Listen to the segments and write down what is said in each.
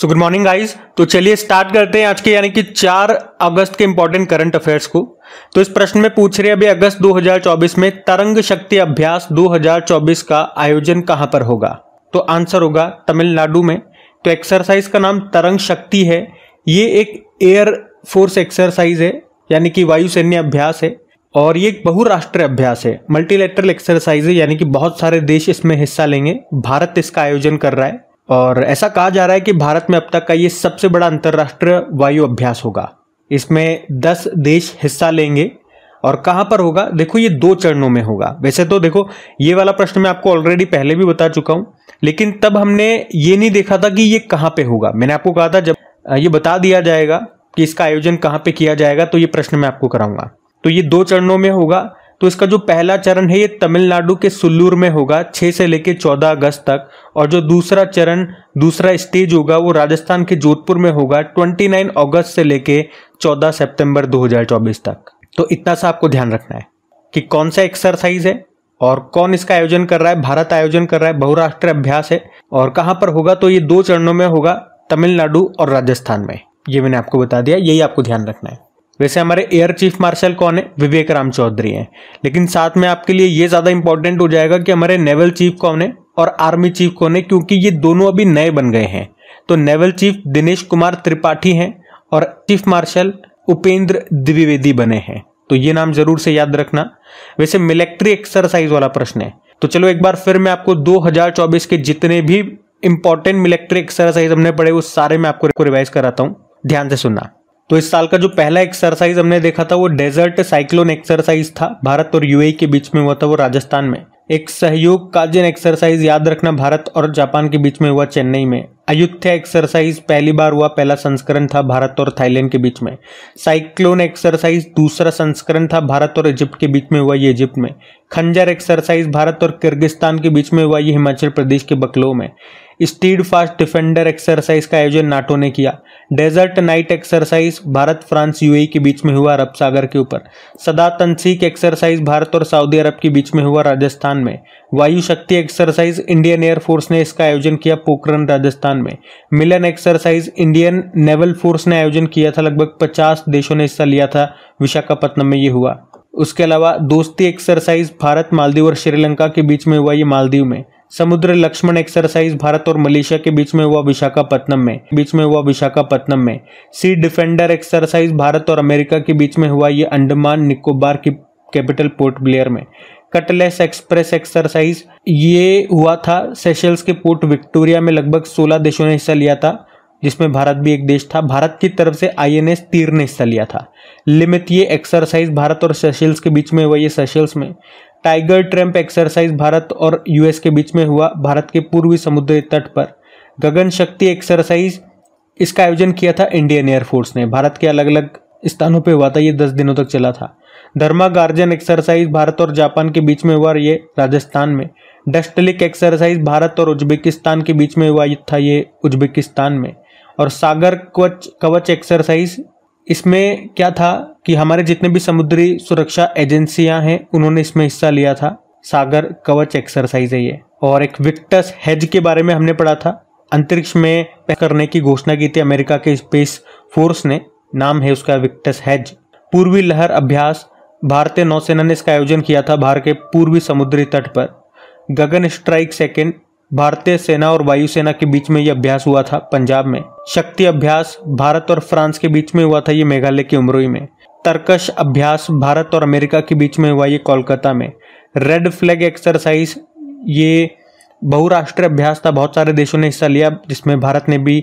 so good morning guys तो चलिए start करते हैं आज के यानी कि 4 अगस्त के इंपॉर्टेंट करंट अफेयर्स को तो इस प्रश्न में पूछ रहे अभी अगस्त 2024 में तरंग शक्ति अभ्यास 2024 का आयोजन कहां पर होगा तो आंसर होगा तमिलनाडु में तो एक्सरसाइज का नाम तरंग शक्ति है ये एक एयर फोर्स एक्सरसाइज है यानी कि वायु सैन्य अभ्यास है और ये एक बहुराष्ट्रीय अभ्यास है मल्टीलेटरल एक्सरसाइज है यानी कि बहुत सारे देश इसमें हिस्सा लेंगे भारत इसका आयोजन कर रहा है और ऐसा कहा जा रहा है कि भारत में अब तक का ये सबसे बड़ा अंतर्राष्ट्रीय वायु अभ्यास होगा इसमें दस देश हिस्सा लेंगे और कहाँ पर होगा देखो ये दो चरणों में होगा वैसे तो देखो ये वाला प्रश्न मैं आपको ऑलरेडी पहले भी बता चुका हूँ लेकिन तब हमने ये नहीं देखा था कि ये कहाँ पे होगा मैंने आपको कहा था जब ये बता दिया जाएगा कि इसका आयोजन कहाँ पे किया जाएगा तो ये प्रश्न मैं आपको कराऊंगा तो ये दो चरणों में होगा तो इसका जो पहला चरण है ये तमिलनाडु के सुल्लूर में होगा 6 से लेकर 14 अगस्त तक और जो दूसरा चरण दूसरा स्टेज होगा वो राजस्थान के जोधपुर में होगा 29 अगस्त से लेकर 14 सितंबर 2024 तक तो इतना सा आपको ध्यान रखना है कि कौन सा एक्सरसाइज है और कौन इसका आयोजन कर रहा है भारत आयोजन कर रहा है बहुराष्ट्रीय अभ्यास है और कहाँ पर होगा तो ये दो चरणों में होगा तमिलनाडु और राजस्थान में ये मैंने आपको बता दिया यही आपको ध्यान रखना है वैसे हमारे एयर चीफ मार्शल कौन है विवेक राम चौधरी हैं लेकिन साथ में आपके लिए ये ज़्यादा इंपॉर्टेंट हो जाएगा कि हमारे नेवल चीफ कौन है और आर्मी चीफ कौन है क्योंकि ये दोनों अभी नए बन गए हैं तो नेवल चीफ दिनेश कुमार त्रिपाठी हैं और चीफ मार्शल उपेंद्र द्विवेदी बने हैं तो ये नाम जरूर से याद रखना वैसे मिलिट्री एक्सरसाइज वाला प्रश्न है तो चलो एक बार फिर मैं आपको 2024 के जितने भी इंपॉर्टेंट मिलिट्री एक्सरसाइज हमने पढ़े वो सारे मैं आपको रिवाइज कराता हूँ ध्यान से सुनना तो इस साल का जो पहला एक्सरसाइज हमने देखा था वो डेजर्ट साइक्लोन एक्सरसाइज था भारत और यूए e के बीच में हुआ था वो राजस्थान में एक सहयोग काजन एक्सरसाइज याद रखना भारत और जापान के बीच में हुआ चेन्नई में अयोध्या एक्सरसाइज पहली बार हुआ पहला संस्करण था भारत और थाईलैंड के बीच में साइक्लोन एक्सरसाइज दूसरा संस्करण था भारत और इजिप्ट के बीच में हुआ ये इजिप्ट में खंजर एक्सरसाइज भारत और किर्गिस्तान के बीच में हुआ ये हिमाचल प्रदेश के बकलो में स्टीड फास्ट डिफेंडर एक्सरसाइज का आयोजन नाटो ने किया desert knight exercise Bharat France UAE के बीच में हुआ अरब सागर के ऊपर सदा तनसीक एक्सरसाइज भारत और सऊदी अरब के बीच में हुआ राजस्थान में वायु शक्ति एक्सरसाइज इंडियन एयरफोर्स ने इसका आयोजन किया पोखरण राजस्थान में Milan exercise Indian naval force ने आयोजन किया था लगभग पचास देशों ने हिस्सा लिया था विशाखापट्टनम में ये हुआ उसके अलावा दोस्ती एक्सरसाइज भारत मालदीव और श्रीलंका के बीच में हुआ ये मालदीव में समुद्र लक्ष्मण एक्सरसाइज भारत और मलेशिया के बीच में हुआ विशाखापट्टनम में बीच में हुआ विशाखापट्टनम में सी डिफेंडर एक्सरसाइज भारत और अमेरिका के बीच में हुआ ये अंडमान निकोबार की कैपिटल पोर्ट ब्लेयर में कटलेस एक्सप्रेस एक्सरसाइज ये हुआ था सेशल्स के पोर्ट विक्टोरिया में लगभग सोलह देशों ने हिस्सा लिया था जिसमें भारत भी एक देश था भारत की तरफ से आईएनएस तीर ने हिस्सा लिया था लिमित ये एक्सरसाइज भारत और सेशल्स के बीच में हुआ ये सेशल्स में टाइगर ट्रम्प एक्सरसाइज भारत और यूएस के बीच में हुआ भारत के पूर्वी समुद्री तट पर गगन शक्ति एक्सरसाइज इसका आयोजन किया था इंडियन एयरफोर्स ने भारत के अलग अलग स्थानों पे हुआ था ये दस दिनों तक चला था धर्मा गार्जन एक्सरसाइज भारत और जापान के बीच में हुआ ये राजस्थान में डस्टलिक एक्सरसाइज भारत और उज्बेकिस्तान के बीच में हुआ था ये उज्बेकिस्तान में और सागर कवच कवच एक्सरसाइज इसमें क्या था कि हमारे जितने भी समुद्री सुरक्षा एजेंसियां हैं उन्होंने इसमें हिस्सा लिया था सागर कवच एक्सरसाइज है ये और एक विक्टस हेज के बारे में हमने पढ़ा था अंतरिक्ष में करने की घोषणा की थी अमेरिका के स्पेस फोर्स ने नाम है उसका विक्टस हेज पूर्वी लहर अभ्यास भारतीय नौसेना ने इसका आयोजन किया था भारत के पूर्वी समुद्री तट पर गगन स्ट्राइक सेकेंड भारतीय सेना और वायुसेना के बीच में यह अभ्यास हुआ था पंजाब में शक्ति अभ्यास भारत और फ्रांस के बीच में हुआ था ये मेघालय के उमरोई में तर्कश अभ्यास भारत और अमेरिका के बीच में हुआ ये कोलकाता में रेड फ्लैग एक्सरसाइज ये बहुराष्ट्रीय अभ्यास था बहुत सारे देशों ने हिस्सा लिया जिसमें भारत ने भी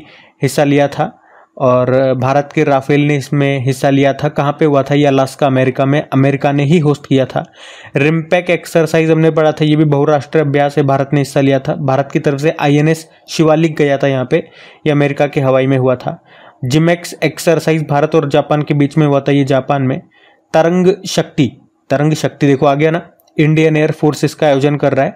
हिस्सा लिया था और भारत के राफेल ने इसमें हिस्सा लिया था कहाँ पे हुआ था ये अलास्का अमेरिका में अमेरिका ने ही होस्ट किया था रिमपैक एक्सरसाइज हमने पढ़ा था ये भी बहुराष्ट्रीय अभ्यास है भारत ने हिस्सा लिया था भारत की तरफ से आईएनएस शिवालिक गया था यहाँ पे ये अमेरिका के हवाई में हुआ था जिमेक्स एक्सरसाइज भारत और जापान के बीच में हुआ था ये जापान में तरंग शक्ति तरंग शक्ति देखो आ गया ना इंडियन एयरफोर्स इसका आयोजन कर रहा है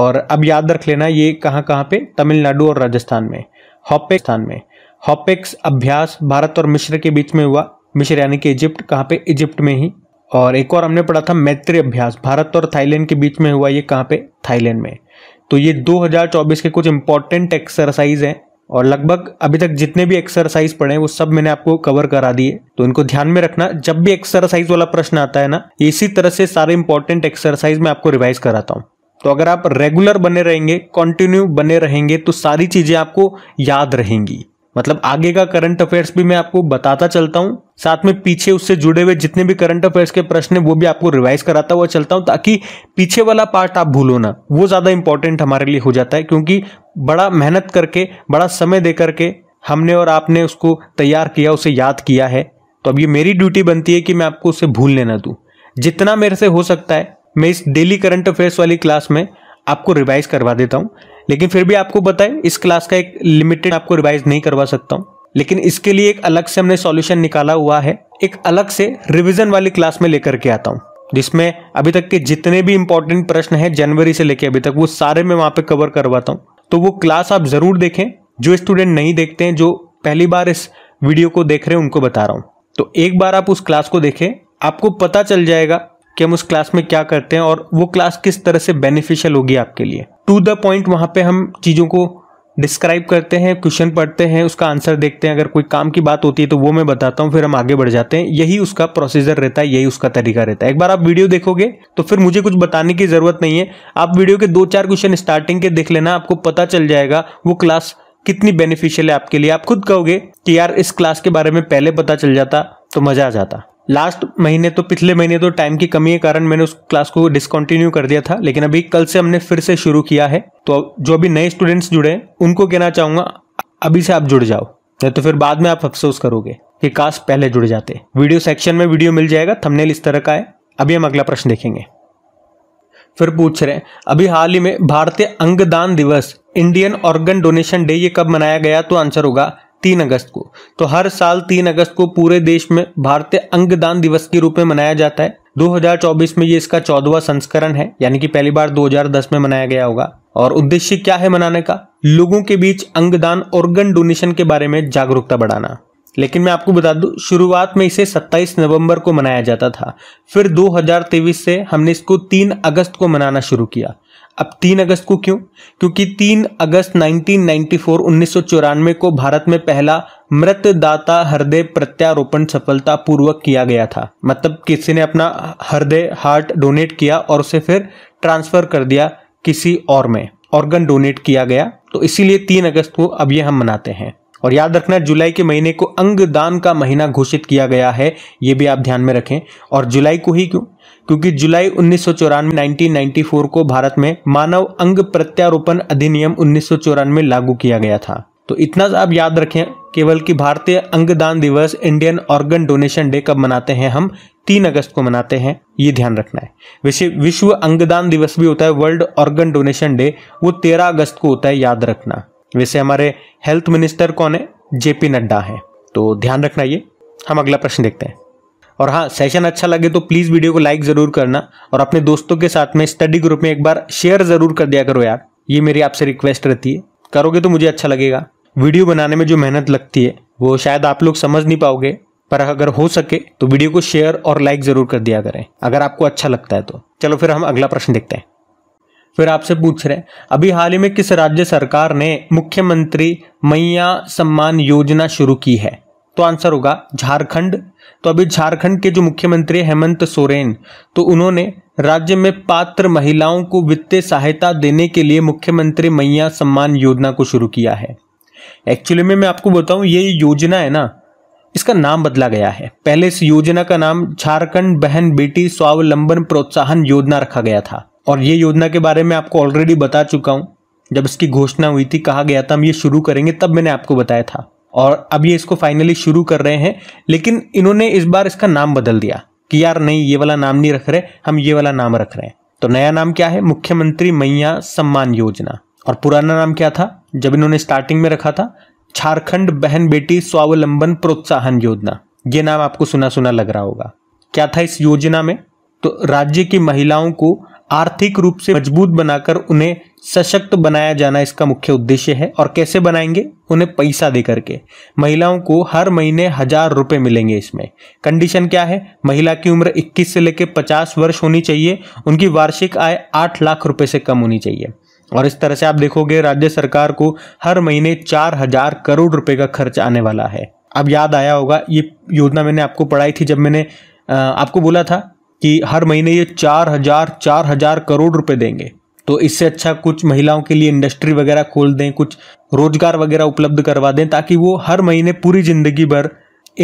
और अब याद रख लेना ये कहाँ कहाँ पे तमिलनाडु और राजस्थान में हॉपेक्स स्थान में हॉपेक्स अभ्यास भारत और मिश्र के बीच में हुआ मिश्र यानी कि इजिप्ट कहाँ पे इजिप्ट में ही और एक और हमने पढ़ा था मैत्री अभ्यास भारत और थाईलैंड के बीच में हुआ ये कहाँ पे थाईलैंड में तो ये 2024 के कुछ इंपॉर्टेंट एक्सरसाइज हैं और लगभग अभी तक जितने भी एक्सरसाइज पढ़े वो सब मैंने आपको कवर करा दिए तो इनको ध्यान में रखना जब भी एक्सरसाइज वाला प्रश्न आता है ना इसी तरह से सारे इंपॉर्टेंट एक्सरसाइज मैं आपको रिवाइज कराता हूँ तो अगर आप रेगुलर बने रहेंगे कंटिन्यू बने रहेंगे तो सारी चीज़ें आपको याद रहेंगी मतलब आगे का करंट अफेयर्स भी मैं आपको बताता चलता हूँ साथ में पीछे उससे जुड़े हुए जितने भी करंट अफेयर्स के प्रश्न है वो भी आपको रिवाइज कराता हुआ चलता हूँ ताकि पीछे वाला पार्ट आप भूलो ना वो ज़्यादा इंपॉर्टेंट हमारे लिए हो जाता है क्योंकि बड़ा मेहनत करके बड़ा समय दे करके हमने और आपने उसको तैयार किया उसे याद किया है तो अब ये मेरी ड्यूटी बनती है कि मैं आपको उसे भूलने ना दूँ जितना मेरे से हो सकता है मैं इस डेली करंट अफेयर्स वाली क्लास में आपको रिवाइज करवा देता हूँ लेकिन फिर भी आपको बताए इस क्लास का एक लिमिटेड आपको रिवाइज नहीं करवा सकता हूँ लेकिन इसके लिए एक अलग से हमने सॉल्यूशन निकाला हुआ है एक अलग से रिविजन वाली क्लास में लेकर के आता हूँ जिसमें अभी तक के जितने भी इंपॉर्टेंट प्रश्न हैं जनवरी से लेकर अभी तक वो सारे मैं वहां पे कवर करवाता हूँ तो वो क्लास आप ज़रूर देखें जो स्टूडेंट नहीं देखते हैं जो पहली बार इस वीडियो को देख रहे हैं उनको बता रहा हूँ तो एक बार आप उस क्लास को देखें आपको पता चल जाएगा कि हम उस क्लास में क्या करते हैं और वो क्लास किस तरह से बेनिफिशियल होगी आपके लिए टू द पॉइंट वहाँ पे हम चीज़ों को डिस्क्राइब करते हैं क्वेश्चन पढ़ते हैं उसका आंसर देखते हैं अगर कोई काम की बात होती है तो वो मैं बताता हूँ फिर हम आगे बढ़ जाते हैं यही उसका प्रोसीजर रहता है यही उसका तरीका रहता है एक बार आप वीडियो देखोगे तो फिर मुझे कुछ बताने की ज़रूरत नहीं है आप वीडियो के दो चार क्वेश्चन स्टार्टिंग के देख लेना आपको पता चल जाएगा वो क्लास कितनी बेनिफिशियल है आपके लिए आप खुद कहोगे कि यार इस क्लास के बारे में पहले पता चल जाता तो मज़ा आ जाता लास्ट महीने तो पिछले महीने तो टाइम की कमी के कारण मैंने उस क्लास को डिसकंटिन्यू कर दिया था लेकिन अभी कल से हमने फिर से शुरू किया है तो जो भी नए स्टूडेंट्स जुड़े हैं उनको कहना चाहूंगा अभी से आप जुड़ जाओ नहीं तो फिर बाद में आप अफसोस करोगे कि काश पहले जुड़ जाते वीडियो सेक्शन में वीडियो मिल जाएगा थंबनेल इस तरह का है अभी हम अगला प्रश्न देखेंगे फिर पूछ रहे हैं अभी हाल ही में भारतीय अंगदान दिवस इंडियन ऑर्गन डोनेशन डे ये कब मनाया गया तो आंसर होगा तीन अगस्त को तो हर साल तीन अगस्त को पूरे देश में भारतीय अंगदान दिवस के रूप में मनाया जाता है 2024 में ये इसका चौदवा संस्करण है यानी कि पहली बार 2010 में मनाया गया होगा और उद्देश्य क्या है मनाने का लोगों के बीच अंगदान ऑर्गन डोनेशन के बारे में जागरूकता बढ़ाना लेकिन मैं आपको बता दूं शुरुआत में इसे 27 नवंबर को मनाया जाता था फिर दो से हमने इसको 3 अगस्त को मनाना शुरू किया अब तीन अगस्त को क्यों क्योंकि तीन अगस्त 1994 1994 को भारत में पहला मृतदाता हृदय प्रत्यारोपण सफलतापूर्वक किया गया था मतलब किसी ने अपना हृदय हार्ट डोनेट किया और उसे फिर ट्रांसफर कर दिया किसी और में ऑर्गन डोनेट किया गया तो इसीलिए तीन अगस्त को अब ये हम मनाते हैं और याद रखना जुलाई के महीने को अंगदान का महीना घोषित किया गया है ये भी आप ध्यान में रखें और जुलाई को ही क्यों क्योंकि जुलाई उन्नीस सौ चौरानवे को भारत में मानव अंग प्रत्यारोपण अधिनियम उन्नीस सौ लागू किया गया था तो इतना आप याद रखें केवल कि भारतीय अंगदान दिवस इंडियन ऑर्गन डोनेशन डे कब मनाते हैं हम तीन अगस्त को मनाते हैं ये ध्यान रखना है वैसे विश्व अंगदान दिवस भी होता है वर्ल्ड ऑर्गन डोनेशन डे वो तेरह अगस्त को होता है याद रखना वैसे हमारे हेल्थ मिनिस्टर कौन है जेपी नड्डा है तो ध्यान रखना ये हम अगला प्रश्न देखते हैं और हाँ सेशन अच्छा लगे तो प्लीज़ वीडियो को लाइक ज़रूर करना और अपने दोस्तों के साथ में स्टडी ग्रुप में एक बार शेयर ज़रूर कर दिया करो यार ये मेरी आपसे रिक्वेस्ट रहती है करोगे तो मुझे अच्छा लगेगा वीडियो बनाने में जो मेहनत लगती है वो शायद आप लोग समझ नहीं पाओगे पर अगर हो सके तो वीडियो को शेयर और लाइक ज़रूर कर दिया करें अगर आपको अच्छा लगता है तो चलो फिर हम अगला प्रश्न देखते हैं फिर आपसे पूछ रहे हैं अभी हाल ही में किस राज्य सरकार ने मुख्यमंत्री मैया सम्मान योजना शुरू की है तो आंसर होगा झारखंड तो अभी झारखंड के जो मुख्यमंत्री हेमंत सोरेन तो उन्होंने राज्य में पात्र महिलाओं को वित्तीय सहायता देने के लिए मुख्यमंत्री मैया सम्मान योजना को शुरू किया है एक्चुअली में मैं आपको बताऊं ये योजना है ना इसका नाम बदला गया है पहले इस योजना का नाम झारखंड बहन बेटी स्वावलंबन प्रोत्साहन योजना रखा गया था और ये योजना के बारे में आपको ऑलरेडी बता चुका हूं जब इसकी घोषणा हुई थी कहा गया था हम ये शुरू करेंगे तब मैंने आपको बताया था और अब ये इसको फाइनली शुरू कर रहे हैं लेकिन इन्होंने इस बार इसका नाम बदल दिया कि यार नहीं ये वाला नाम नहीं रख रहे हम ये वाला नाम रख रहे हैं तो नया नाम क्या है मुख्यमंत्री मैया सम्मान योजना और पुराना नाम क्या था जब इन्होंने स्टार्टिंग में रखा था झारखंड बहन बेटी स्वावलंबन प्रोत्साहन योजना ये नाम आपको सुना सुना लग रहा होगा क्या था इस योजना में तो राज्य की महिलाओं को आर्थिक रूप से मजबूत बनाकर उन्हें सशक्त बनाया जाना इसका मुख्य उद्देश्य है और कैसे बनाएंगे उन्हें पैसा दे करके महिलाओं को हर महीने हजार रुपए मिलेंगे इसमें कंडीशन क्या है महिला की उम्र 21 से लेकर 50 वर्ष होनी चाहिए उनकी वार्षिक आय 8 लाख रुपए से कम होनी चाहिए और इस तरह से आप देखोगे राज्य सरकार को हर महीने चार हजार करोड़ रुपए का खर्च आने वाला है अब याद आया होगा ये योजना मैंने आपको पढ़ाई थी जब मैंने आपको बोला था कि हर महीने ये चार हजार चार हजार करोड़ रुपए देंगे तो इससे अच्छा कुछ महिलाओं के लिए इंडस्ट्री वगैरह खोल दें कुछ रोजगार वगैरह उपलब्ध करवा दें ताकि वो हर महीने पूरी ज़िंदगी भर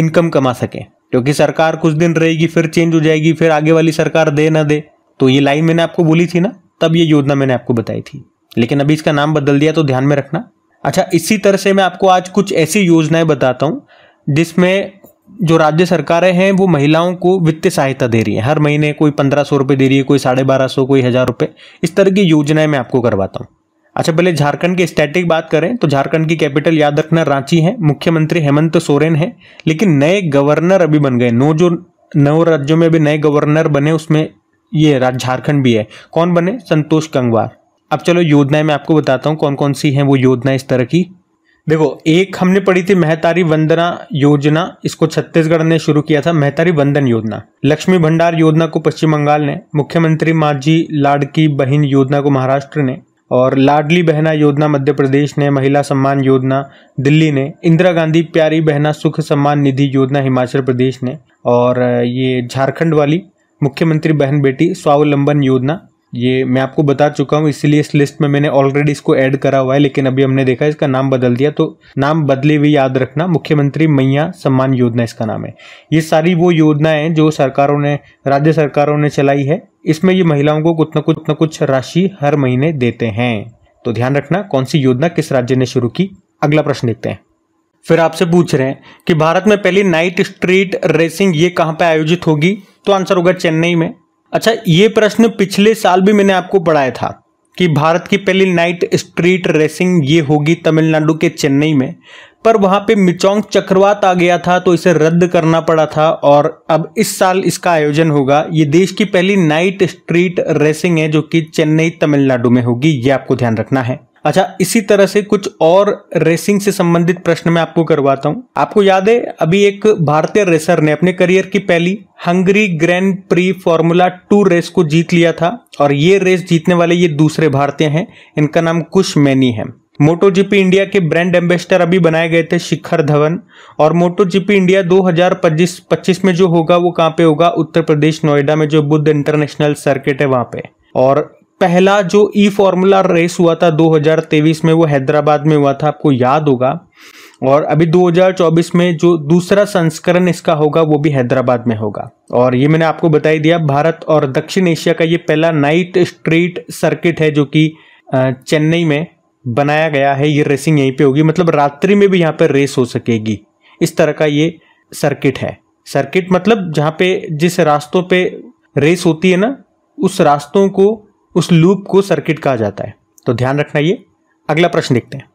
इनकम कमा सकें क्योंकि सरकार कुछ दिन रहेगी फिर चेंज हो जाएगी फिर आगे वाली सरकार दे ना दे तो ये लाइन मैंने आपको बोली थी ना तब ये योजना मैंने आपको बताई थी लेकिन अभी इसका नाम बदल दिया तो ध्यान में रखना अच्छा इसी तरह से मैं आपको आज कुछ ऐसी योजनाएं बताता हूँ जिसमें जो राज्य सरकारें हैं वो महिलाओं को वित्तीय सहायता दे रही हैं हर महीने कोई पंद्रह सौ रुपये दे रही है कोई साढ़े बारह सौ कोई हज़ार रुपये इस तरह की योजनाएं मैं आपको करवाता हूँ अच्छा पहले झारखंड के स्टैटिक बात करें तो झारखंड की कैपिटल याद रखना रांची है मुख्यमंत्री हेमंत सोरेन है लेकिन नए गवर्नर अभी बन गए नौ जो नौ राज्यों में अभी नए गवर्नर बने उसमें ये झारखंड भी है कौन बने संतोष गंगवार अब चलो योजनाएं मैं आपको बताता हूँ कौन कौन सी हैं वो योजना इस तरह की देखो एक हमने पढ़ी थी महतारी वंदना योजना इसको छत्तीसगढ़ ने शुरू किया था महतारी वंदन योजना लक्ष्मी भंडार योजना को पश्चिम बंगाल ने मुख्यमंत्री माझी लाडकी बहन योजना को महाराष्ट्र ने और लाडली बहना योजना मध्य प्रदेश ने महिला सम्मान योजना दिल्ली ने इंदिरा गांधी प्यारी बहना सुख सम्मान निधि योजना हिमाचल प्रदेश ने और ये झारखंड वाली मुख्यमंत्री बहन बेटी स्वावलंबन योजना ये मैं आपको बता चुका हूँ इसीलिए इस लिस्ट में मैंने ऑलरेडी इसको ऐड करा हुआ है लेकिन अभी हमने देखा इसका नाम बदल दिया तो नाम बदले हुए याद रखना मुख्यमंत्री मैया सम्मान योजना इसका नाम है ये सारी वो योजनाएं जो सरकारों ने राज्य सरकारों ने चलाई है इसमें ये महिलाओं को कुछ न कुछ न कुछ राशि हर महीने देते हैं तो ध्यान रखना कौन सी योजना किस राज्य ने शुरू की अगला प्रश्न देखते हैं फिर आपसे पूछ रहे हैं कि भारत में पहली नाइट स्ट्रीट रेसिंग ये कहाँ पे आयोजित होगी तो आंसर होगा चेन्नई में अच्छा ये प्रश्न पिछले साल भी मैंने आपको पढ़ाया था कि भारत की पहली नाइट स्ट्रीट रेसिंग ये होगी तमिलनाडु के चेन्नई में पर वहाँ पे मिचोंग चक्रवात आ गया था तो इसे रद्द करना पड़ा था और अब इस साल इसका आयोजन होगा ये देश की पहली नाइट स्ट्रीट रेसिंग है जो कि चेन्नई तमिलनाडु में होगी ये आपको ध्यान रखना है अच्छा इसी तरह से कुछ और रेसिंग से संबंधित प्रश्न मैं आपको करवाता हूँ आपको याद है अभी एक भारतीय रेसर ने अपने करियर की पहली Hungary grand prix formula two race को जीत लिया था और ये रेस जीतने वाले ये दूसरे भारतीय हैं इनका नाम कुश मैनी है जीपी इंडिया के ब्रांड एम्बेसडर अभी बनाए गए थे शिखर धवन और जीपी इंडिया 2025 में जो होगा वो कहाँ पे होगा उत्तर प्रदेश नोएडा में जो बुद्ध इंटरनेशनल सर्किट है वहाँ पे और पहला जो ई फॉर्मूला रेस हुआ था 2023 में वो हैदराबाद में हुआ था आपको याद होगा और अभी 2024 में जो दूसरा संस्करण इसका होगा वो भी हैदराबाद में होगा और ये मैंने आपको बताई दिया भारत और दक्षिण एशिया का ये पहला नाइट स्ट्रीट सर्किट है जो कि चेन्नई में बनाया गया है ये रेसिंग यहीं पे होगी मतलब रात्रि में भी यहाँ पर रेस हो सकेगी इस तरह का ये सर्किट है सर्किट मतलब जहाँ पे जिस रास्तों पे रेस होती है ना उस रास्तों को उस लूप को सर्किट कहा जाता है तो ध्यान रखना ये अगला प्रश्न देखते हैं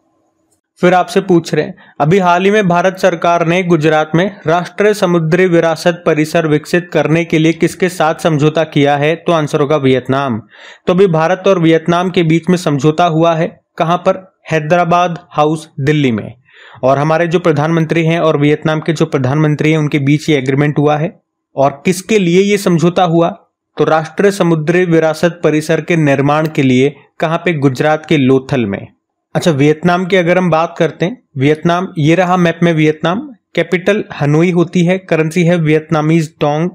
फिर आपसे पूछ रहे हैं अभी हाल ही में भारत सरकार ने गुजरात में राष्ट्रीय समुद्री विरासत परिसर विकसित करने के लिए किसके साथ समझौता किया है तो आंसर होगा वियतनाम तो अभी भारत और वियतनाम के बीच में समझौता हुआ है कहां पर हैदराबाद हाउस दिल्ली में और हमारे जो प्रधानमंत्री हैं और वियतनाम के जो प्रधानमंत्री हैं उनके बीच ये एग्रीमेंट हुआ है और किसके लिए ये समझौता हुआ तो राष्ट्रीय समुद्री विरासत परिसर के निर्माण के लिए कहाँ पे गुजरात के लोथल में अच्छा वियतनाम की अगर हम बात करते हैं वियतनाम ये रहा मैप में वियतनाम कैपिटल हनोई होती है करेंसी है वियतनामीज टोंग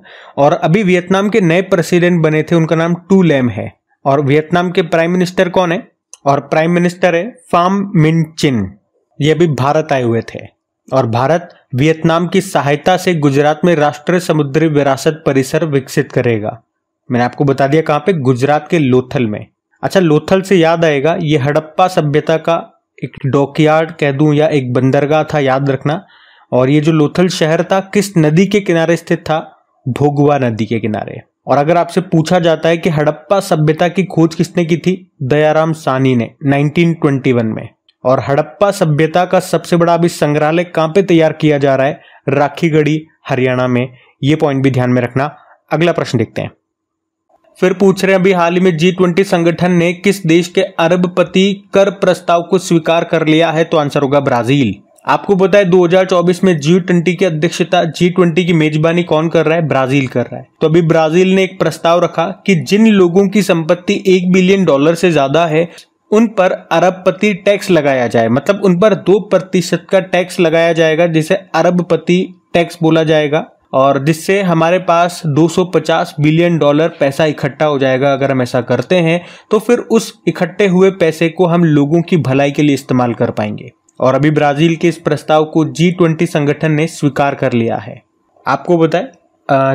और अभी वियतनाम के नए प्रेसिडेंट बने थे उनका नाम टू लेम है और वियतनाम के प्राइम मिनिस्टर कौन है और प्राइम मिनिस्टर है फाम मिन चिन ये अभी भारत आए हुए थे और भारत वियतनाम की सहायता से गुजरात में राष्ट्रीय समुद्री विरासत परिसर विकसित करेगा मैंने आपको बता दिया कहाँ पे गुजरात के लोथल में अच्छा लोथल से याद आएगा ये हड़प्पा सभ्यता का एक डॉकयार्ड कह दूं या एक बंदरगाह था याद रखना और ये जो लोथल शहर था किस नदी के किनारे स्थित था भोगवा नदी के किनारे और अगर आपसे पूछा जाता है कि हड़प्पा सभ्यता की खोज किसने की थी दयाराम सानी ने 1921 में और हड़प्पा सभ्यता का सबसे बड़ा अभी संग्रहालय कहां पे तैयार किया जा रहा है राखीगढ़ी हरियाणा में ये पॉइंट भी ध्यान में रखना अगला प्रश्न देखते हैं फिर पूछ रहे हैं अभी हाल ही में जी ट्वेंटी संगठन ने किस देश के अरबपति कर प्रस्ताव को स्वीकार कर लिया है तो आंसर होगा ब्राजील आपको पता है 2024 में जी ट्वेंटी की अध्यक्षता जी ट्वेंटी की मेजबानी कौन कर रहा है ब्राजील कर रहा है तो अभी ब्राजील ने एक प्रस्ताव रखा कि जिन लोगों की संपत्ति एक बिलियन डॉलर से ज्यादा है उन पर अरबपति टैक्स लगाया जाए मतलब उन पर दो प्रतिशत का टैक्स लगाया जाएगा जिसे अरबपति टैक्स बोला जाएगा और जिससे हमारे पास 250 बिलियन डॉलर पैसा इकट्ठा हो जाएगा अगर हम ऐसा करते हैं तो फिर उस इकट्ठे हुए पैसे को हम लोगों की भलाई के लिए इस्तेमाल कर पाएंगे और अभी ब्राज़ील के इस प्रस्ताव को जी ट्वेंटी संगठन ने स्वीकार कर लिया है आपको बताए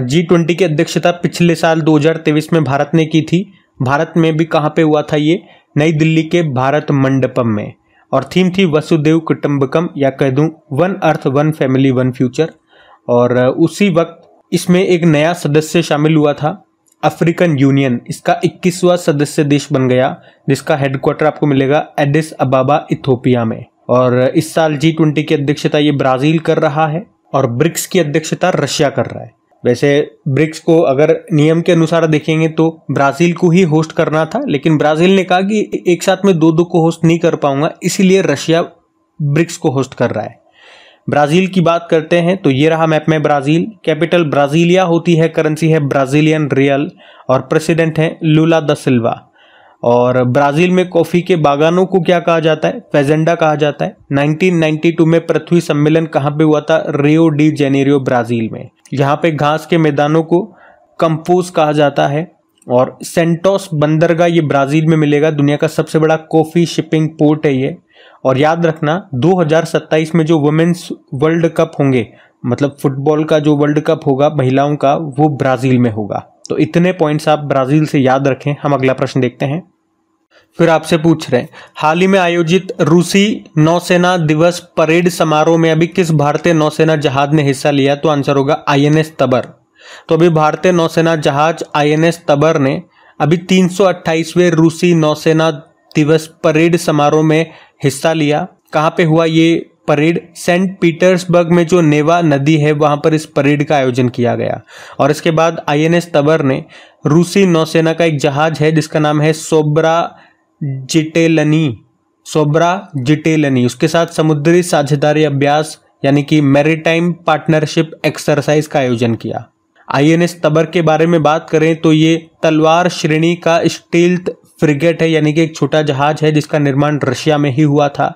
जी ट्वेंटी की अध्यक्षता पिछले साल 2023 में भारत ने की थी भारत में भी कहाँ पे हुआ था ये नई दिल्ली के भारत मंडपम में और थीम थी वसुदेव कुटुम्बकम या कह दूँ one earth one family one future और उसी वक्त इसमें एक नया सदस्य शामिल हुआ था अफ्रीकन यूनियन इसका 21वां सदस्य देश बन गया जिसका हेडक्वार्टर आपको मिलेगा एडिस अबाबा इथोपिया में और इस साल जी ट्वेंटी की अध्यक्षता ये ब्राज़ील कर रहा है और ब्रिक्स की अध्यक्षता रशिया कर रहा है वैसे ब्रिक्स को अगर नियम के अनुसार देखेंगे तो ब्राज़ील को ही होस्ट करना था लेकिन ब्राज़ील ने कहा कि एक साथ में दो दो को होस्ट नहीं कर पाऊंगा इसीलिए रशिया ब्रिक्स को होस्ट कर रहा है ब्राज़ील की बात करते हैं तो ये रहा मैप में ब्राज़ील कैपिटल ब्राज़ीलिया होती है करेंसी है ब्राज़ीलियन रियल और प्रेसिडेंट है लूला द सिल्वा और ब्राज़ील में कॉफ़ी के बागानों को क्या कहा जाता है फेजेंडा कहा जाता है 1992 में पृथ्वी सम्मेलन कहाँ पे हुआ था रियो डी जेनेरियो ब्राज़ील में यहाँ पे घास के मैदानों को कंपोज कहा जाता है और सेंटोस बंदरगाह ये ब्राज़ील में मिलेगा दुनिया का सबसे बड़ा कॉफ़ी शिपिंग पोर्ट है ये और याद रखना 2027 में जो वुमेन्स वर्ल्ड कप होंगे मतलब फुटबॉल का जो वर्ल्ड कप होगा महिलाओं का वो ब्राज़ील में होगा तो इतने पॉइंट्स आप ब्राज़ील से याद रखें हम अगला प्रश्न देखते हैं फिर आपसे पूछ रहे हैं हाल ही में आयोजित रूसी नौसेना दिवस परेड समारोह में अभी किस भारतीय नौसेना जहाज ने हिस्सा लिया तो आंसर होगा आईएनएस तबर तो अभी भारतीय नौसेना जहाज आईएनएस तबर ने अभी तीन रूसी नौसेना दिवस परेड समारोह में हिस्सा लिया कहाँ पे हुआ ये परेड सेंट पीटर्सबर्ग में जो नेवा नदी है वहां पर इस परेड का आयोजन किया गया और इसके बाद आईएनएस तबर ने रूसी नौसेना का एक जहाज है जिसका नाम है सोब्रा जिटेलनी सोब्रा जिटेलनी उसके साथ समुद्री साझेदारी अभ्यास यानी कि मैरीटाइम पार्टनरशिप एक्सरसाइज का आयोजन किया आईएनएस तबर के बारे में बात करें तो ये तलवार श्रेणी का स्टील्थ फ्रिगेट है यानी कि एक छोटा जहाज है जिसका निर्माण रशिया में ही हुआ था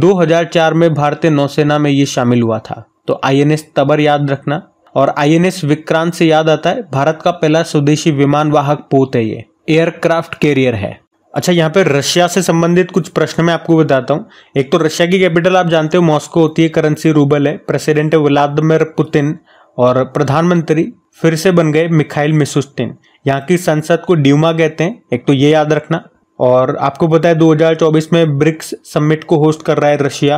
2004 में भारतीय नौसेना में ये शामिल हुआ था तो आईएनएस तबर याद रखना और आईएनएस विक्रांत से याद आता है भारत का पहला स्वदेशी विमान वाहक पोत है ये एयरक्राफ्ट कैरियर है अच्छा यहाँ पे रशिया से संबंधित कुछ प्रश्न मैं आपको बताता हूँ एक तो रशिया की कैपिटल आप जानते हो मॉस्को होती है करेंसी रूबल है प्रेसिडेंट व्लादिमिर पुतिन और प्रधानमंत्री फिर से बन गए मिखाइल मिसुस्टिन यहाँ की संसद को ड्यूमा कहते हैं एक तो ये याद रखना और आपको पता है 2024 में ब्रिक्स समिट को होस्ट कर रहा है रशिया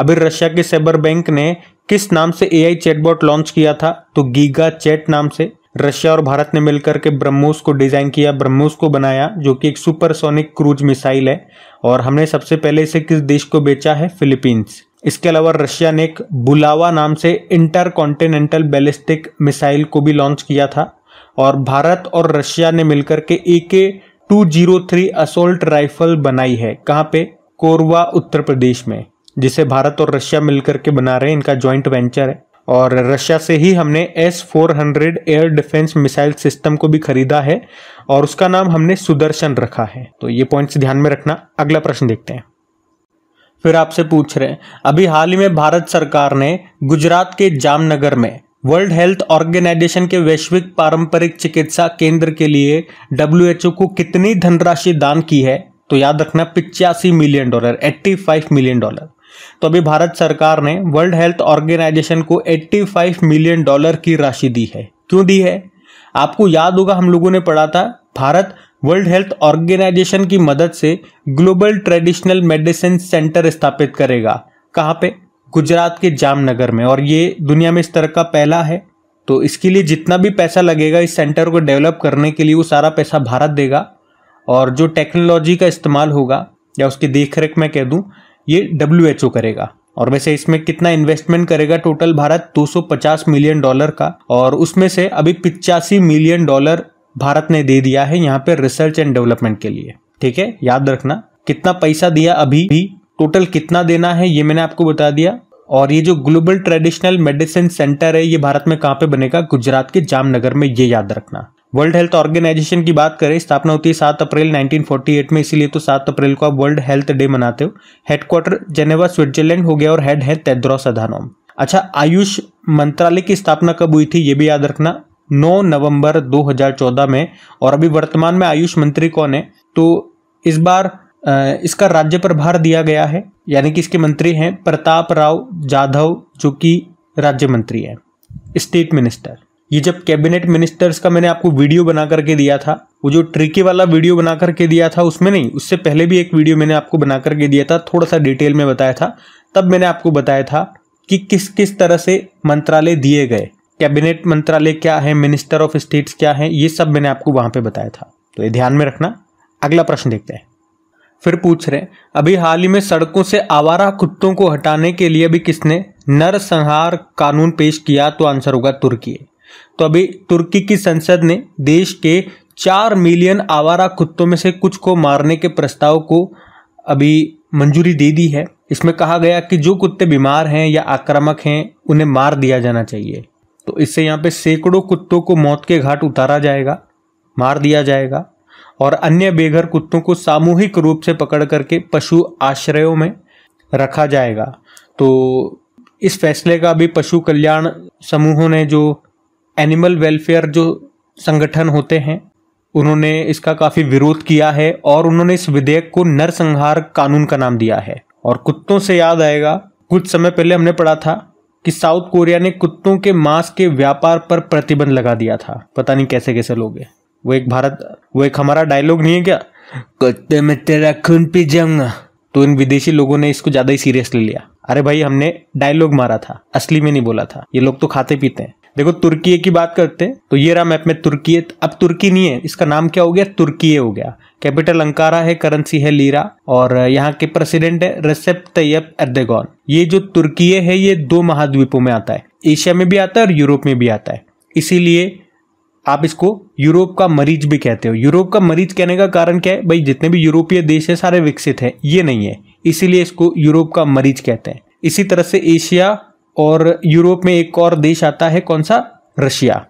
अभी रशिया के सेबर बैंक ने किस नाम से एआई चैटबॉट लॉन्च किया था तो गीगा चैट नाम से रशिया और भारत ने मिलकर के ब्रह्मोस को डिज़ाइन किया ब्रह्मोस को बनाया जो कि एक सुपरसोनिक क्रूज मिसाइल है और हमने सबसे पहले इसे किस देश को बेचा है फिलीपींस इसके अलावा रशिया ने एक बुलावा नाम से इंटर कॉन्टिनेंटल बैलिस्टिक मिसाइल को भी लॉन्च किया था और भारत और रशिया ने मिलकर के A K two zero three assault rifle बनाई है कहाँ पे कोरवा उत्तर प्रदेश में जिसे भारत और रशिया मिलकर के बना रहे हैं इनका जॉइंट वेंचर है और रशिया से ही हमने S four hundred air defence missile system को भी खरीदा है और उसका नाम हमने सुदर्शन रखा है तो ये पॉइंट्स ध्यान में रखना अगला प्रश्न देखते हैं फिर आपसे पूछ रहे हैं अभी हाल ही में भारत सरकार ने गुजरात के जामनगर में वर्ल्ड हेल्थ ऑर्गेनाइजेशन के वैश्विक पारंपरिक चिकित्सा केंद्र के लिए डब्ल्यू को कितनी धनराशि दान की है तो याद रखना पिचासी मिलियन डॉलर 85 मिलियन डॉलर तो अभी भारत सरकार ने वर्ल्ड हेल्थ ऑर्गेनाइजेशन को 85 मिलियन डॉलर की राशि दी है क्यों दी है आपको याद होगा हम लोगों ने पढ़ा था भारत वर्ल्ड हेल्थ ऑर्गेनाइजेशन की मदद से ग्लोबल ट्रेडिशनल मेडिसिन सेंटर स्थापित करेगा कहाँ पे गुजरात के जामनगर में और ये दुनिया में इस तरह का पहला है तो इसके लिए जितना भी पैसा लगेगा इस सेंटर को डेवलप करने के लिए वो सारा पैसा भारत देगा और जो टेक्नोलॉजी का इस्तेमाल होगा या उसकी देख रेख मैं कह दूँ ये डब्ल्यू करेगा और वैसे इसमें कितना इन्वेस्टमेंट करेगा टोटल भारत 250 मिलियन डॉलर का और उसमें से अभी पिचासी मिलियन डॉलर भारत ने दे दिया है यहाँ पे रिसर्च एंड डेवलपमेंट के लिए ठीक है याद रखना कितना पैसा दिया अभी भी टोटल कितना देना है ये मैंने आपको बता दिया और ये जो ग्लोबल ट्रेडिशनल मेडिसिन सेंटर है ये भारत में कहाँ पे बनेगा गुजरात के जामनगर में ये याद रखना वर्ल्ड हेल्थ ऑर्गेनाइजेशन की बात करें स्थापना होती है सात अप्रैल 1948 में इसीलिए तो सात अप्रैल को आप वर्ल्ड हेल्थ डे मनाते हो हेडक्वार्टर जेनेवा स्विट्जरलैंड हो गया और हेड है तेद्रो अधानोम अच्छा आयुष मंत्रालय की स्थापना कब हुई थी ये भी याद रखना 9 नवंबर 2014 में और अभी वर्तमान में आयुष मंत्री कौन है तो इस बार इसका राज्य प्रभार दिया गया है यानी कि इसके मंत्री हैं प्रताप राव जाधव जो कि राज्य मंत्री है स्टेट मिनिस्टर ये जब कैबिनेट मिनिस्टर्स का मैंने आपको वीडियो बना करके दिया था वो जो ट्रिकी वाला वीडियो बना करके दिया था उसमें नहीं उससे पहले भी एक वीडियो मैंने आपको बना करके दिया था थोड़ा सा डिटेल में बताया था तब मैंने आपको बताया था कि किस किस तरह से मंत्रालय दिए गए कैबिनेट मंत्रालय क्या है मिनिस्टर ऑफ स्टेट्स क्या है ये सब मैंने आपको वहां पर बताया था तो ये ध्यान में रखना अगला प्रश्न देखते हैं फिर पूछ रहे अभी हाल ही में सड़कों से आवारा कुत्तों को हटाने के लिए भी किसने नरसंहार कानून पेश किया तो आंसर होगा तुर्की तो अभी तुर्की की संसद ने देश के चार मिलियन आवारा कुत्तों में से कुछ को मारने के प्रस्ताव को अभी मंजूरी दे दी है इसमें कहा गया कि जो कुत्ते बीमार हैं या आक्रामक हैं उन्हें मार दिया जाना चाहिए तो इससे यहाँ पे सैकड़ों कुत्तों को मौत के घाट उतारा जाएगा मार दिया जाएगा और अन्य बेघर कुत्तों को सामूहिक रूप से पकड़ करके पशु आश्रयों में रखा जाएगा तो इस फैसले का भी पशु कल्याण समूहों ने जो एनिमल वेलफेयर जो संगठन होते हैं उन्होंने इसका काफ़ी विरोध किया है और उन्होंने इस विधेयक को नरसंहार कानून का नाम दिया है और कुत्तों से याद आएगा कुछ समय पहले हमने पढ़ा था कि साउथ कोरिया ने कुत्तों के मांस के व्यापार पर प्रतिबंध लगा दिया था पता नहीं कैसे कैसे लोग हैं वो एक भारत वो एक हमारा डायलॉग नहीं है क्या कुत्ते में तेरा खून पी जाऊंगा तो इन विदेशी लोगों ने इसको ज़्यादा ही ले लिया अरे भाई हमने डायलॉग मारा था असली में नहीं बोला था ये लोग तो खाते पीते हैं देखो तुर्की की बात करते हैं तो ये रहा मैप में तुर्की अब तुर्की नहीं है इसका नाम क्या हो गया तुर्की हो गया कैपिटल अंकारा है करेंसी है लीरा और यहाँ के प्रेसिडेंट है रेसेप तैयब अर्देगॉन ये जो तुर्की है ये दो महाद्वीपों में आता है एशिया में भी आता है और यूरोप में भी आता है इसीलिए आप इसको यूरोप का मरीज भी कहते हो यूरोप का मरीज कहने का कारण क्या है भाई जितने भी यूरोपीय देश है सारे विकसित हैं ये नहीं है इसीलिए इसको यूरोप का मरीज कहते हैं इसी तरह से एशिया और यूरोप में एक और देश आता है कौन सा रशिया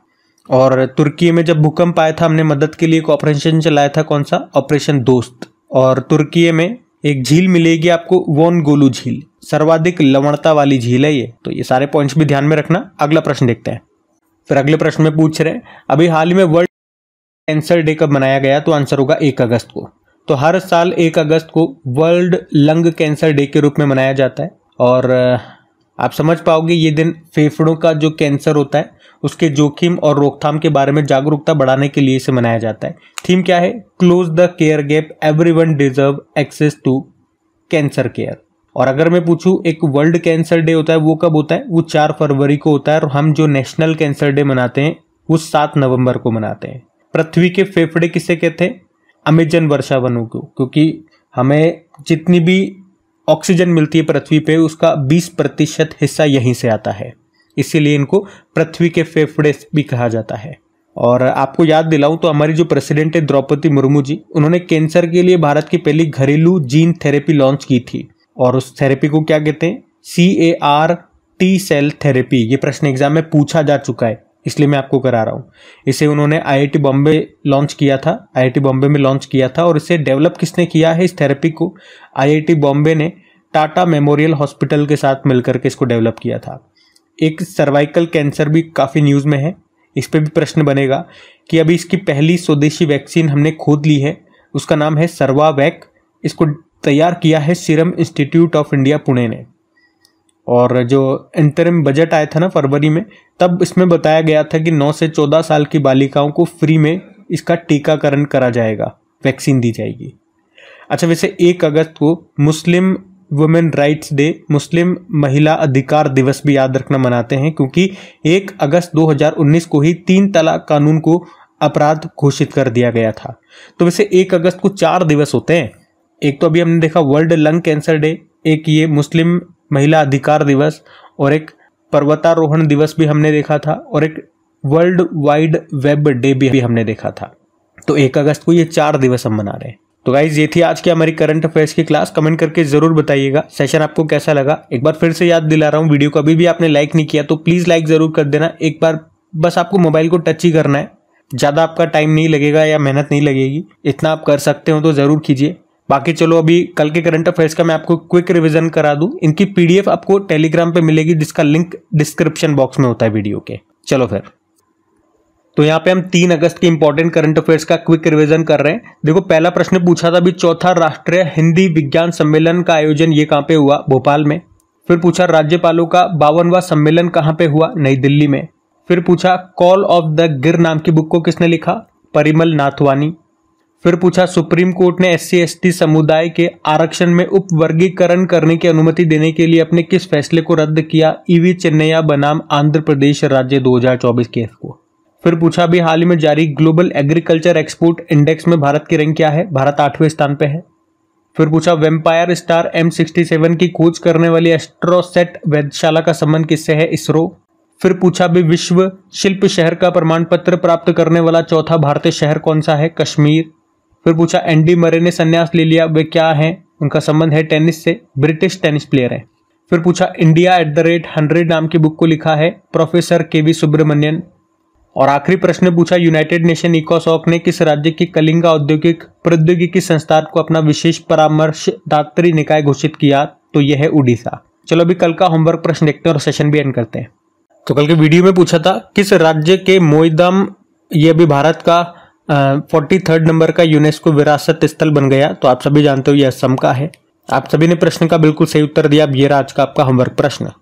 और तुर्की में जब भूकंप आया था हमने मदद के लिए एक ऑपरेशन चलाया था कौन सा ऑपरेशन दोस्त और तुर्की में एक झील मिलेगी आपको वोन गोलू झील सर्वाधिक लवणता वाली झील है ये तो ये सारे पॉइंट्स भी ध्यान में रखना अगला प्रश्न देखते हैं फिर अगले प्रश्न में पूछ रहे हैं अभी हाल ही में वर्ल्ड कैंसर डे कब मनाया गया तो आंसर होगा एक अगस्त को तो हर साल एक अगस्त को वर्ल्ड लंग कैंसर डे के रूप में मनाया जाता है और आप समझ पाओगे ये दिन फेफड़ों का जो कैंसर होता है उसके जोखिम और रोकथाम के बारे में जागरूकता बढ़ाने के लिए इसे मनाया जाता है थीम क्या है close the care gap everyone deserve access to cancer care और अगर मैं पूछूं एक वर्ल्ड कैंसर डे होता है वो कब होता है वो चार फरवरी को होता है और हम जो नेशनल कैंसर डे मनाते हैं वो सात नवंबर को मनाते हैं पृथ्वी के फेफड़े किसे कहते हैं अमेजन वर्षा वनों को क्योंकि हमें जितनी भी ऑक्सीजन मिलती है पृथ्वी पे उसका 20 प्रतिशत हिस्सा यहीं से आता है इसीलिए इनको पृथ्वी के फेफड़े भी कहा जाता है और आपको याद दिलाऊं तो हमारी जो प्रेसिडेंट है द्रौपदी मुर्मू जी उन्होंने कैंसर के लिए भारत की पहली घरेलू जीन थेरेपी लॉन्च की थी और उस थेरेपी को क्या कहते हैं C A R T cell therapy ये प्रश्न एग्जाम में पूछा जा चुका है इसलिए मैं आपको करा रहा हूँ इसे उन्होंने आईआईटी बॉम्बे लॉन्च किया था आईआईटी बॉम्बे में लॉन्च किया था और इसे डेवलप किसने किया है इस थेरेपी को आईआईटी बॉम्बे ने टाटा मेमोरियल हॉस्पिटल के साथ मिलकर के इसको डेवलप किया था एक सर्वाइकल कैंसर भी काफ़ी न्यूज़ में है इस पर भी प्रश्न बनेगा कि अभी इसकी पहली स्वदेशी वैक्सीन हमने खोद ली है उसका नाम है सर्वावैक इसको तैयार किया है Serum Institute of India Pune ने और जो इंटरम बजट आया था ना फरवरी में तब इसमें बताया गया था कि 9 से 14 साल की बालिकाओं को फ्री में इसका टीकाकरण करा जाएगा वैक्सीन दी जाएगी अच्छा वैसे एक अगस्त को मुस्लिम वुमेन राइट्स डे मुस्लिम महिला अधिकार दिवस भी याद रखना मनाते हैं क्योंकि एक अगस्त 2019 को ही तीन तलाक कानून को अपराध घोषित कर दिया गया था तो वैसे एक अगस्त को चार दिवस होते हैं एक तो अभी हमने देखा वर्ल्ड लंग कैंसर डे एक ये मुस्लिम महिला अधिकार दिवस और एक पर्वतारोहण दिवस भी हमने देखा था और एक वर्ल्ड वाइड वेब डे भी, हमने देखा था तो एक अगस्त को ये चार दिवस हम मना रहे हैं तो गाइज ये थी आज की हमारी करंट अफेयर्स की क्लास कमेंट करके जरूर बताइएगा सेशन आपको कैसा लगा एक बार फिर से याद दिला रहा हूँ वीडियो को अभी भी आपने लाइक नहीं किया तो प्लीज़ लाइक ज़रूर कर देना एक बार बस आपको मोबाइल को टच ही करना है ज़्यादा आपका टाइम नहीं लगेगा या मेहनत नहीं लगेगी इतना आप कर सकते हो तो ज़रूर कीजिए बाकी चलो अभी कल के करंट अफेयर्स का मैं आपको क्विक रिवीजन करा दूं इनकी पीडीएफ आपको टेलीग्राम पे मिलेगी जिसका लिंक डिस्क्रिप्शन बॉक्स में होता है वीडियो के चलो फिर तो यहाँ पे हम तीन अगस्त के इंपॉर्टेंट करंट अफेयर्स का क्विक रिवीजन कर रहे हैं देखो पहला प्रश्न पूछा था अभी चौथा राष्ट्रीय हिंदी विज्ञान सम्मेलन का आयोजन ये कहाँ पे हुआ भोपाल में फिर पूछा राज्यपालों का बावनवा सम्मेलन कहाँ पे हुआ नई दिल्ली में फिर पूछा कॉल ऑफ द गिर नाम की बुक को किसने लिखा परिमल नाथवानी फिर पूछा सुप्रीम कोर्ट ने एस सी समुदाय के आरक्षण में उपवर्गीकरण करने की अनुमति देने के लिए अपने किस फैसले को रद्द किया ईवी चेन्नैया बनाम आंध्र प्रदेश राज्य 2024 केस को फिर पूछा भी हाल ही में जारी ग्लोबल एग्रीकल्चर एक्सपोर्ट इंडेक्स में भारत की रैंक क्या है भारत आठवें स्थान पर है फिर पूछा vampire star M sixty seven की खोज करने वाली एस्ट्रोसेट वैधशाला का संबंध किससे है इसरो फिर पूछा भी विश्व शिल्प शहर का प्रमाण पत्र प्राप्त करने वाला चौथा भारतीय शहर कौन सा है कश्मीर फिर पूछा एंडी मरे ने संन्यास ले लिया वे क्या है उनका संबंध है टेनिस से ब्रिटिश टेनिस प्लेयर है फिर पूछा India at the rate hundred नाम की बुक को लिखा है प्रोफेसर के वी सुब्रमण्यन और आखिरी प्रश्न पूछा यूनाइटेड नेशन इकोसॉक ने किस राज्य की कलिंगा औद्योगिक प्रौद्योगिकी संस्थान को अपना विशेष परामर्श दात्री निकाय घोषित किया तो यह है उड़ीसा चलो अभी कल का होमवर्क प्रश्न देखते हैं और सेशन भी एंड करते हैं तो कल के वीडियो में पूछा था किस राज्य के मोईदम ये अभी भारत का फोर्टी थर्ड नंबर का यूनेस्को विरासत स्थल बन गया तो आप सभी जानते हो यह असम का है आप सभी ने प्रश्न का बिल्कुल सही उत्तर दिया अब ये रहा आज का आपका होमवर्क प्रश्न